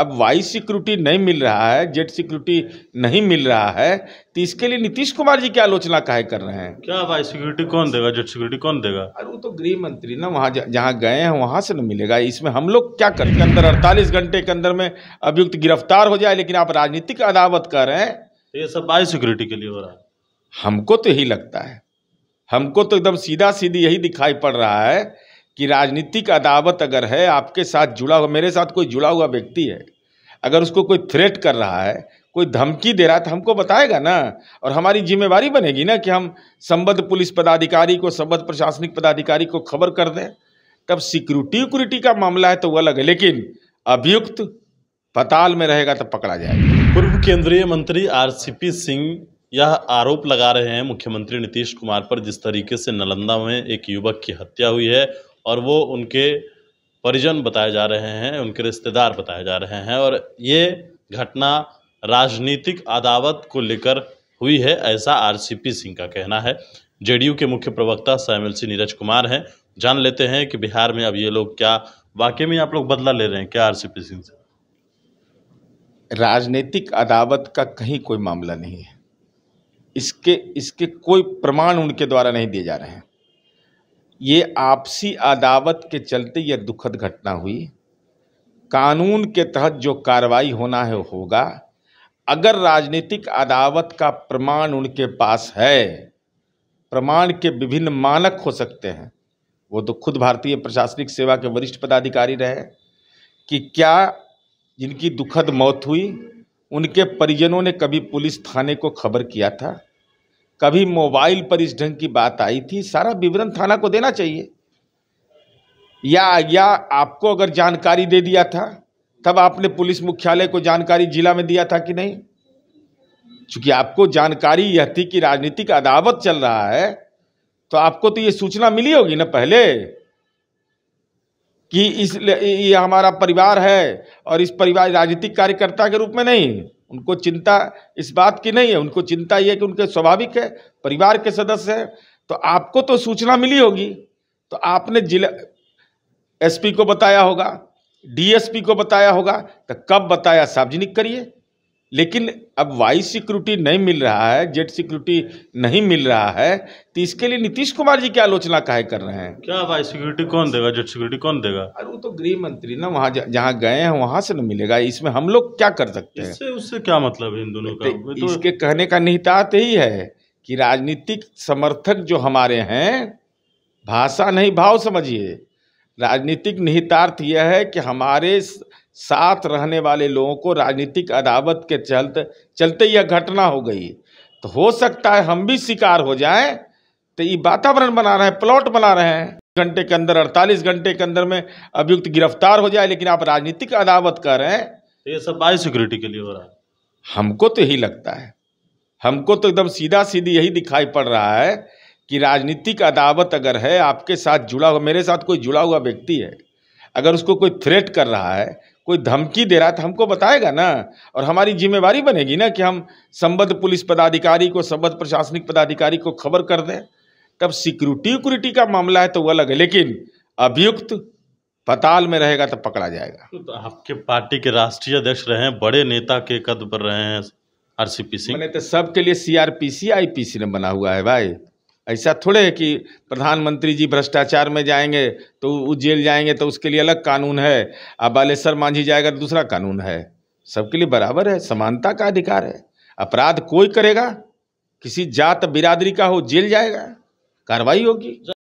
अब Y security नहीं मिल रहा है जेड सिक्योरिटी नहीं मिल रहा है तो इसके लिए नीतीश कुमार जी क्या आलोचना काहे कर रहे हैं क्या वाई सिक्योरिटी कौन देगा जेड सिक्योरिटी कौन देगा अरे वो तो गृह मंत्री ना वहाँ जहाँ गए हैं वहाँ से ना मिलेगा इसमें हम लोग क्या करते अंदर अड़तालीस घंटे के अंदर में अभियुक्त गिरफ्तार हो जाए लेकिन आप राजनीतिक अदावत कर रहे हैं तो ये सब वाई सिक्योरिटी के लिए हो रहा है हमको तो यही लगता है हमको तो एकदम सीधा सीधी यही दिखाई पड़ रहा है कि राजनीतिक अदावत अगर है आपके साथ जुड़ा हुआ मेरे साथ कोई जुड़ा हुआ व्यक्ति है अगर उसको कोई थ्रेट कर रहा है कोई धमकी दे रहा है तो हमको बताएगा ना और हमारी जिम्मेवारी बनेगी ना कि हम संबद्ध पुलिस पदाधिकारी को संबद्ध प्रशासनिक पदाधिकारी को खबर कर दें तब सिक्योरिटी उक्यूरिटी का मामला है तो अलग है लेकिन अभियुक्त पताल में रहेगा तो पकड़ा जाएगा पूर्व केंद्रीय मंत्री आर सिंह यह आरोप लगा रहे हैं मुख्यमंत्री नीतीश कुमार पर जिस तरीके से नालंदा में एक युवक की हत्या हुई है और वो उनके परिजन बताए जा रहे हैं उनके रिश्तेदार बताए जा रहे हैं और ये घटना राजनीतिक अदावत को लेकर हुई है ऐसा आरसीपी सिंह का कहना है जेडीयू के मुख्य प्रवक्ता सैमएलसी नीरज कुमार हैं जान लेते हैं कि बिहार में अब ये लोग क्या वाकई में आप लोग बदला ले रहे हैं क्या आरसीपी सिंह से राजनीतिक अदावत का कहीं कोई मामला नहीं है इसके इसके कोई प्रमाण उनके द्वारा नहीं दिए जा रहे हैं ये आपसी अदावत के चलते यह दुखद घटना हुई कानून के तहत जो कार्रवाई होना है होगा अगर राजनीतिक अदावत का प्रमाण उनके पास है प्रमाण के विभिन्न मानक हो सकते हैं वो तो खुद भारतीय प्रशासनिक सेवा के वरिष्ठ पदाधिकारी रहे कि क्या जिनकी दुखद मौत हुई उनके परिजनों ने कभी पुलिस थाने को खबर किया था कभी मोबाइल पर इस ढंग की बात आई थी सारा विवरण थाना को देना चाहिए या या आपको अगर जानकारी दे दिया था तब आपने पुलिस मुख्यालय को जानकारी जिला में दिया था कि नहीं चूंकि आपको जानकारी यह थी कि राजनीतिक अदावत चल रहा है तो आपको तो ये सूचना मिली होगी ना पहले कि इस ये हमारा परिवार है और इस परिवार राजनीतिक कार्यकर्ता के रूप में नहीं उनको चिंता इस बात की नहीं है उनको चिंता ये कि उनके स्वाभाविक है परिवार के सदस्य हैं तो आपको तो सूचना मिली होगी तो आपने जिला एसपी को बताया होगा डीएसपी को बताया होगा तो कब बताया सार्वजनिक करिए लेकिन अब वाई सिक्योरिटी नहीं मिल रहा है जेड सिक्योरिटी नहीं मिल रहा है तो इसके लिए नीतीश कुमार जी की आलोचना काहे कर रहे हैं क्या वाई सिक्योरिटी कौन देगा जेड सिक्योरिटी कौन देगा अरे वो तो गृह मंत्री ना वहाँ जहाँ गए हैं वहाँ से ना मिलेगा इसमें हम लोग क्या कर सकते हैं उससे क्या मतलब है इन दोनों का तो... इसके कहने का निहितात ही है कि राजनीतिक समर्थक जो हमारे हैं भाषा नहीं भाव समझिए राजनीतिक निहितार्थ यह है कि हमारे साथ रहने वाले लोगों को राजनीतिक अदावत के चलते चलते यह घटना हो गई तो हो सकता है हम भी शिकार हो जाएं तो ये वातावरण बना रहे हैं प्लॉट बना रहे हैं घंटे के अंदर 48 घंटे के अंदर में अभियुक्त गिरफ्तार हो जाए लेकिन आप राजनीतिक अदावत कर रहे हैं तो ये सब बाई सिक्योरिटी के लिए हो रहा है हमको तो यही लगता है हमको तो एकदम सीधा सीधी यही दिखाई पड़ रहा है कि राजनीतिक अदावत अगर है आपके साथ जुड़ा हुआ मेरे साथ कोई जुड़ा हुआ व्यक्ति है अगर उसको कोई थ्रेट कर रहा है कोई धमकी दे रहा है तो हमको बताएगा ना और हमारी जिम्मेवारी बनेगी ना कि हम संबद्ध पुलिस पदाधिकारी को संबद्ध प्रशासनिक पदाधिकारी को खबर कर दें तब सिक्योरिटी उक्यूरिटी का मामला है तो वो अलग है लेकिन अभियुक्त पताल में रहेगा तो पकड़ा जाएगा तो, तो आपके पार्टी के राष्ट्रीय अध्यक्ष रहे हैं बड़े नेता के कद पर रहे हैं सी पी सी तो सबके लिए पी सी ने बना हुआ है भाई ऐसा थोड़े है कि प्रधानमंत्री जी भ्रष्टाचार में जाएंगे तो वो जेल जाएंगे तो उसके लिए अलग कानून है अब बालेश्वर मांझी जाएगा तो दूसरा कानून है सबके लिए बराबर है समानता का अधिकार है अपराध कोई करेगा किसी जात बिरादरी का हो जेल जाएगा कार्रवाई होगी